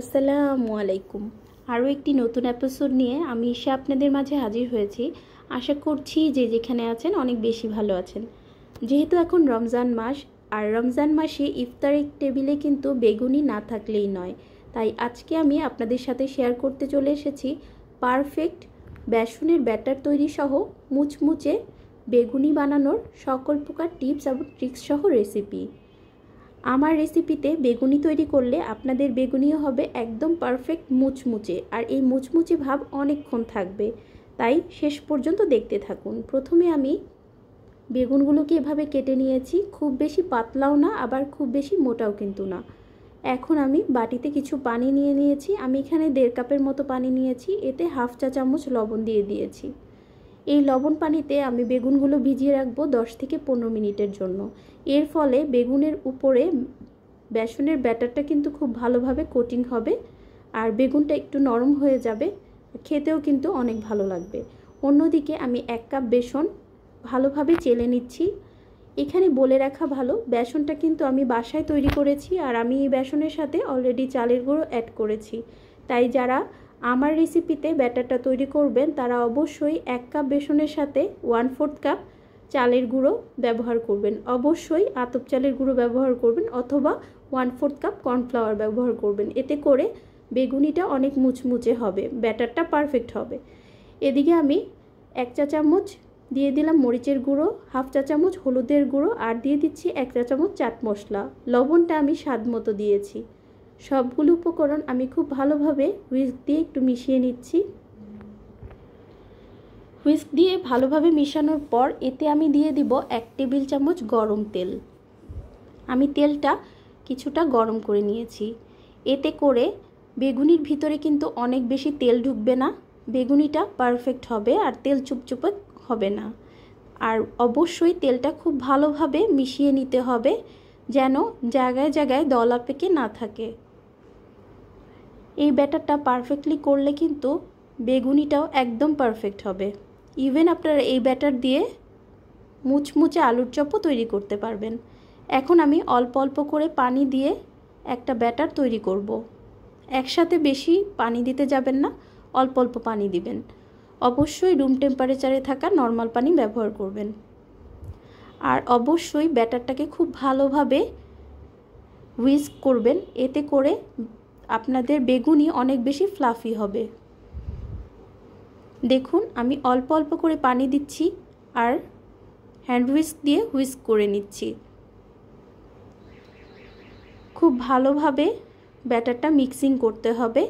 আসসালামু আলাইকুম আরও একটি নতুন এপিসোড নিয়ে আমি এসে আপনাদের মাঝে হাজির হয়েছি আশা করছি যে যেখানে আছেন অনেক বেশি ভালো আছেন যেহেতু এখন রমজান মাস আর রমজান মাসে ইফতারের টেবিলে কিন্তু বেগুনি না থাকলেই নয় তাই আজকে আমি আপনাদের সাথে শেয়ার করতে চলে এসেছি পারফেক্ট বেসনের ব্যাটার তৈরি সহ মুচমুচে বেগুনি বানানোর সকল প্রকার টিপস এবং ট্রিক্স সহ রেসিপি আমার রেসিপিতে বেগুনি তৈরি করলে আপনাদের বেগুনিও হবে একদম পারফেক্ট মুচমুচে আর এই মুচমুচে ভাব অনেকক্ষণ থাকবে তাই শেষ পর্যন্ত দেখতে থাকুন প্রথমে আমি বেগুনগুলোকে এভাবে কেটে নিয়েছি খুব বেশি পাতলাও না আবার খুব বেশি মোটাও কিন্তু না এখন আমি বাটিতে কিছু পানি নিয়ে নিয়েছি আমি এখানে দেড় কাপের মতো পানি নিয়েছি এতে হাফ চা চামচ লবণ দিয়ে দিয়েছি এই লবণ পানিতে আমি বেগুনগুলো ভিজিয়ে রাখবো দশ থেকে পনেরো মিনিটের জন্য এর ফলে বেগুনের উপরে বেসনের ব্যাটারটা কিন্তু খুব ভালোভাবে কোটিং হবে আর বেগুনটা একটু নরম হয়ে যাবে খেতেও কিন্তু অনেক ভালো লাগবে অন্যদিকে আমি এক কাপ বেসন ভালোভাবে চেলে নিচ্ছি এখানে বলে রাখা ভালো বেসনটা কিন্তু আমি বাসায় তৈরি করেছি আর আমি এই বেসনের সাথে অলরেডি চালের গুঁড়ো অ্যাড করেছি তাই যারা আমার রেসিপিতে ব্যাটারটা তৈরি করবেন তারা অবশ্যই এক কাপ বেসনের সাথে ওয়ান ফোর্থ কাপ চালের গুঁড়ো ব্যবহার করবেন অবশ্যই আতপ চালের গুঁড়ো ব্যবহার করবেন অথবা ওয়ান ফোর্থ কাপ কর্নফ্লাওয়ার ব্যবহার করবেন এতে করে বেগুনিটা অনেক মুচমুচে হবে ব্যাটারটা পারফেক্ট হবে এদিকে আমি এক চা চামচ দিয়ে দিলাম মরিচের গুঁড়ো হাফ চা চামচ হলুদের গুঁড়ো আর দিয়ে দিচ্ছি এক চা চামচ চাট মশলা লবণটা আমি স্বাদ মতো দিয়েছি সবগুলো উপকরণ আমি খুব ভালোভাবে হুইস্ক দিয়ে একটু মিশিয়ে নিচ্ছি হুইস্ক দিয়ে ভালোভাবে মিশানোর পর এতে আমি দিয়ে দিব এক টেবিল চামচ গরম তেল আমি তেলটা কিছুটা গরম করে নিয়েছি এতে করে বেগুনির ভিতরে কিন্তু অনেক বেশি তেল ঢুকবে না বেগুনিটা পারফেক্ট হবে আর তেল চুপচুপে হবে না আর অবশ্যই তেলটা খুব ভালোভাবে মিশিয়ে নিতে হবে যেন জায়গায় জায়গায় দলা পেকে না থাকে এই ব্যাটারটা পারফেক্টলি করলে কিন্তু বেগুনিটাও একদম পারফেক্ট হবে ইভেন আপনারা এই ব্যাটার দিয়ে মুচমুচে আলুর চপও তৈরি করতে পারবেন এখন আমি অল্প অল্প করে পানি দিয়ে একটা ব্যাটার তৈরি করব। একসাথে বেশি পানি দিতে যাবেন না অল্প অল্প পানি দিবেন অবশ্যই রুম টেম্পারেচারে থাকা নর্মাল পানি ব্যবহার করবেন আর অবশ্যই ব্যাটারটাকে খুব ভালোভাবে হুইস্ক করবেন এতে করে আপনাদের বেগুনি অনেক বেশি ফ্লাফি হবে দেখুন আমি অল্প অল্প করে পানি দিচ্ছি আর হ্যান্ড হুইস্ক দিয়ে হুইস্ক করে নিচ্ছি খুব ভালোভাবে ব্যাটারটা মিক্সিং করতে হবে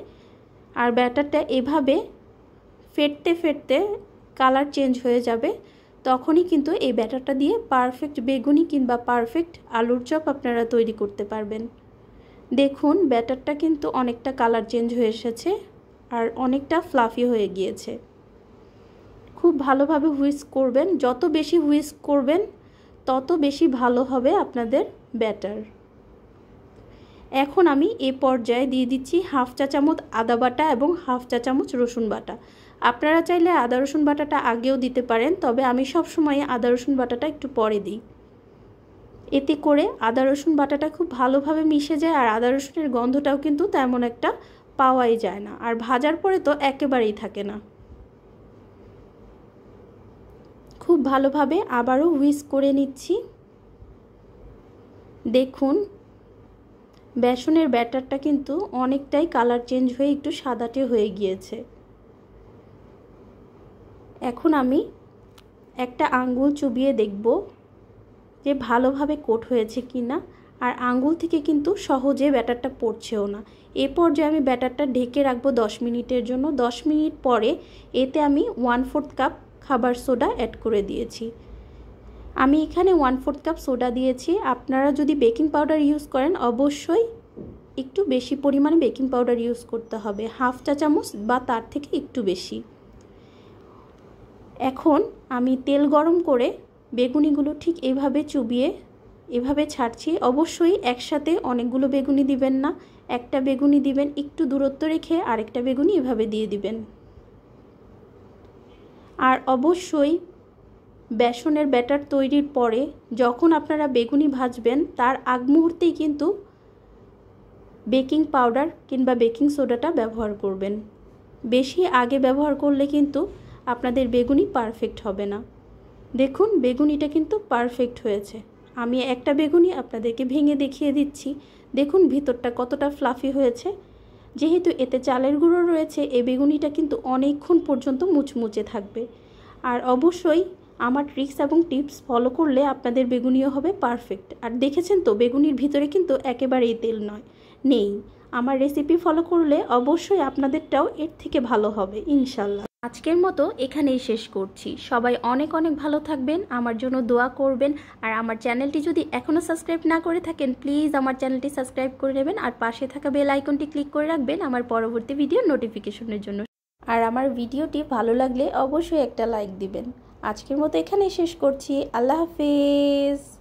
আর ব্যাটারটা এভাবে ফেটতে ফেটতে কালার চেঞ্জ হয়ে যাবে তখনই কিন্তু এই ব্যাটারটা দিয়ে পারফেক্ট বেগুনি কিংবা পারফেক্ট আলুর চপ আপনারা তৈরি করতে পারবেন দেখুন ব্যাটারটা কিন্তু অনেকটা কালার চেঞ্জ হয়ে এসেছে আর অনেকটা ফ্লাফি হয়ে গিয়েছে খুব ভালোভাবে হুইস্ক করবেন যত বেশি হুইস্ক করবেন তত বেশি ভালো হবে আপনাদের ব্যাটার এখন আমি এ পর্যায়ে দিয়ে দিচ্ছি হাফ চা চামচ আদা বাটা এবং হাফ চা চামচ রসুন বাটা আপনারা চাইলে আদা রসুন বাটাটা আগেও দিতে পারেন তবে আমি সবসময় আদা রসুন বাটাটা একটু পরে দিই এতে করে আদা রসুন বাটাটা খুব ভালোভাবে মিশে যায় আর আদা রসুনের গন্ধটাও কিন্তু তেমন একটা পাওয়াই যায় না আর ভাজার পরে তো একেবারেই থাকে না খুব ভালোভাবে আবারও হুইস করে নিচ্ছি দেখুন বেসনের ব্যাটারটা কিন্তু অনেকটাই কালার চেঞ্জ হয়ে একটু সাদাটে হয়ে গিয়েছে এখন আমি একটা আঙ্গুল চুবিয়ে দেখব যে ভালোভাবে কোট হয়েছে কি না আর আঙ্গুল থেকে কিন্তু সহজে ব্যাটারটা পড়ছেও না এ পর্যায়ে আমি ব্যাটারটা ঢেকে রাখবো দশ মিনিটের জন্য দশ মিনিট পরে এতে আমি ওয়ান ফোর্থ কাপ খাবার সোডা অ্যাড করে দিয়েছি আমি এখানে ওয়ান ফোর্থ কাপ সোডা দিয়েছি আপনারা যদি বেকিং পাউডার ইউজ করেন অবশ্যই একটু বেশি পরিমাণে বেকিং পাউডার ইউজ করতে হবে হাফ চা চামচ বা তার থেকে একটু বেশি এখন আমি তেল গরম করে বেগুনিগুলো ঠিক এভাবে চুবিয়ে এভাবে ছাড়ছি অবশ্যই একসাথে অনেকগুলো বেগুনি দিবেন না একটা বেগুনি দিবেন একটু দূরত্ব রেখে আরেকটা বেগুনি এভাবে দিয়ে দিবেন আর অবশ্যই বেসনের ব্যাটার তৈরির পরে যখন আপনারা বেগুনি ভাজবেন তার আগ মুহূর্তেই কিন্তু বেকিং পাউডার কিংবা বেকিং সোডাটা ব্যবহার করবেন বেশি আগে ব্যবহার করলে কিন্তু আপনাদের বেগুনি পারফেক্ট হবে না দেখুন বেগুনিটা কিন্তু পারফেক্ট হয়েছে আমি একটা বেগুনি আপনাদেরকে ভেঙে দেখিয়ে দিচ্ছি দেখুন ভিতরটা কতটা ফ্লাফি হয়েছে যেহেতু এতে চালের গুঁড়ো রয়েছে এই বেগুনিটা কিন্তু অনেকক্ষণ পর্যন্ত মুচমুচে থাকবে আর অবশ্যই আমার ট্রিক্স এবং টিপস ফলো করলে আপনাদের বেগুনিও হবে পারফেক্ট আর দেখেছেন তো বেগুনির ভিতরে কিন্তু একেবারেই তেল নয় নেই আমার রেসিপি ফলো করলে অবশ্যই আপনাদেরটাও এর থেকে ভালো হবে ইনশাল্লাহ আজকের মতো এখানেই শেষ করছি সবাই অনেক অনেক ভালো থাকবেন আমার জন্য দোয়া করবেন আর আমার চ্যানেলটি যদি এখনও সাবস্ক্রাইব না করে থাকেন প্লিজ আমার চ্যানেলটি সাবস্ক্রাইব করে নেবেন আর পাশে থাকা বেল আইকনটি ক্লিক করে রাখবেন আমার পরবর্তী ভিডিও নোটিফিকেশনের জন্য আর আমার ভিডিওটি ভালো লাগলে অবশ্যই একটা লাইক দিবেন আজকের মতো এখানেই শেষ করছি আল্লাহ হাফিজ